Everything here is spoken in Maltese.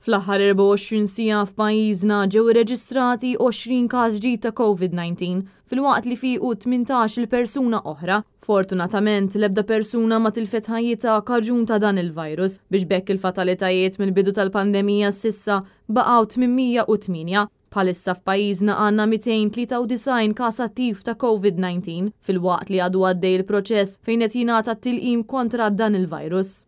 Fl-aħħar 24 sija f'pajjiżna ġew irreġistrati 20 każ ġdid ta' COVID-19 fil-waqt li fiqu 18 persuna oħra. Fortunatament, l-ebda persuna ma tilfet ħajjita kaġun ta' dan il-virus biex bekk il-fatalitajiet mill-bidu tal-pandemija sissa baqgħu 808 Palissa f'pajjiżna għandna 293 każ attiv ta' COVID-19 fil-waqt li għadu għaddej il-proċess fejn qed jingħata t-tilqim kontra dan il-virus.